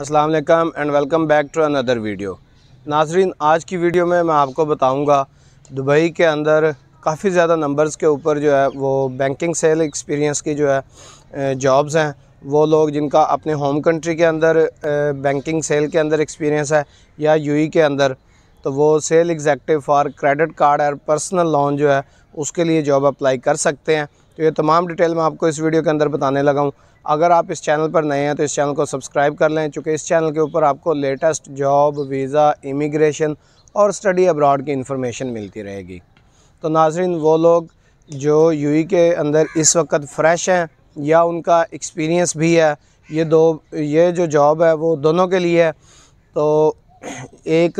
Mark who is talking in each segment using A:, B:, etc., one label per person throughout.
A: अस्सलाम वालेकुम and welcome back to another video नाजरीन आज की वीडियो में मैं आपको बताऊंगा दुबई के अंदर काफ़ी ज़्यादा नंबर्स के ऊपर जो है वो बैंकिंग सेल एक्सपीरियंस की जो है जॉब्स हैं वो लोग जिनका अपने होम कंट्री के अंदर बैंकिंग सेल के अंदर एक्सपीरियंस है या यू e के अंदर तो वो sale executive for credit card और पर्सनल लोन जो है उसके लिए जॉब अप्लाई कर सकते हैं तो ये तमाम डिटेल मैं आपको इस वीडियो के अंदर बताने लगा हूँ अगर आप इस चैनल पर नए हैं तो इस चैनल को सब्सक्राइब कर लें चूँकि इस चैनल के ऊपर आपको लेटेस्ट जॉब वीज़ा इमिग्रेशन और स्टडी अब्रॉड की इन्फॉर्मेशन मिलती रहेगी तो नाजरन वो लोग जो यू के अंदर इस वक्त फ़्रेश हैं या उनका एक्सपीरियंस भी है ये दो ये जो जॉब है वो दोनों के लिए है तो एक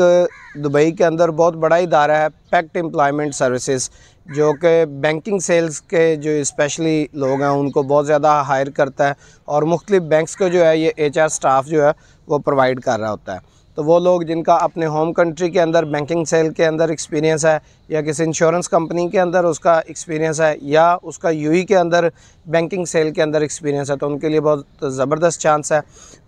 A: दुबई के अंदर बहुत बड़ा इदारा है पैक्ट एम्प्लॉयमेंट सर्विसेज जो कि बैंकिंग सेल्स के जो स्पेशली लोग हैं उनको बहुत ज़्यादा हायर करता है और मुख्तलिफ बैंक्स को जो है ये एच आर स्टाफ जो है वो प्रोवाइड कर रहा होता है तो वो लोग जिनका अपने होम कंट्री के अंदर बैंकिंग सेल के अंदर एक्सपीरियंस है या किसी इंश्योरेंस कंपनी के अंदर उसका एक्सपीरियंस है या उसका यू e के अंदर बैंकिंग सेल के अंदर एक्सपीरियंस है तो उनके लिए बहुत ज़बरदस्त चांस है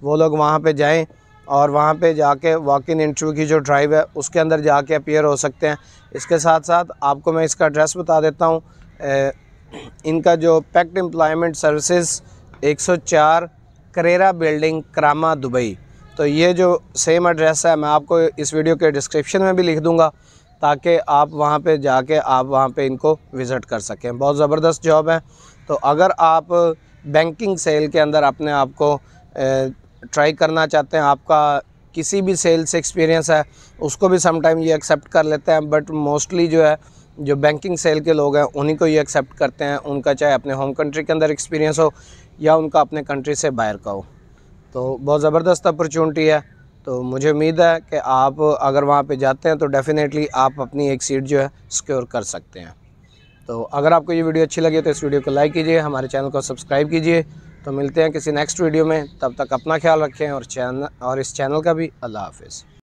A: वो लोग वहाँ पर जाएँ और वहाँ पे जाके वॉक इन इंटरव्यू की जो ड्राइव है उसके अंदर जाके अपियर हो सकते हैं इसके साथ साथ आपको मैं इसका एड्रेस बता देता हूँ इनका जो पैक्ट एम्प्लॉयमेंट सर्विसेज 104 करेरा बिल्डिंग करामा दुबई तो ये जो सेम एड्रेस है मैं आपको इस वीडियो के डिस्क्रिप्शन में भी लिख दूँगा ताकि आप वहाँ पर जाके आप वहाँ पर इनको विज़िट कर सकें बहुत ज़बरदस्त जॉब है तो अगर आप बैंकिंग सेल के अंदर अपने आप को ट्राई करना चाहते हैं आपका किसी भी सेल्स एक्सपीरियंस है उसको भी समटाइम ये एक्सेप्ट कर लेते हैं बट मोस्टली जो है जो बैंकिंग सेल के लोग हैं उन्हीं को ये एक्सेप्ट करते हैं उनका चाहे अपने होम कंट्री के अंदर एक्सपीरियंस हो या उनका अपने कंट्री से बाहर का हो तो बहुत ज़बरदस्त अपॉर्चुनिटी है तो मुझे उम्मीद है कि आप अगर वहाँ पे जाते हैं तो डेफ़िनेटली आप अपनी एक सीट जो है सिक्योर कर सकते हैं तो अगर आपको ये वीडियो अच्छी लगी तो इस वीडियो को लाइक कीजिए हमारे चैनल को सब्सक्राइब कीजिए तो मिलते हैं किसी नेक्स्ट वीडियो में तब तक अपना ख्याल रखें और चैनल और इस चैनल का भी अल्लाह हाफिज़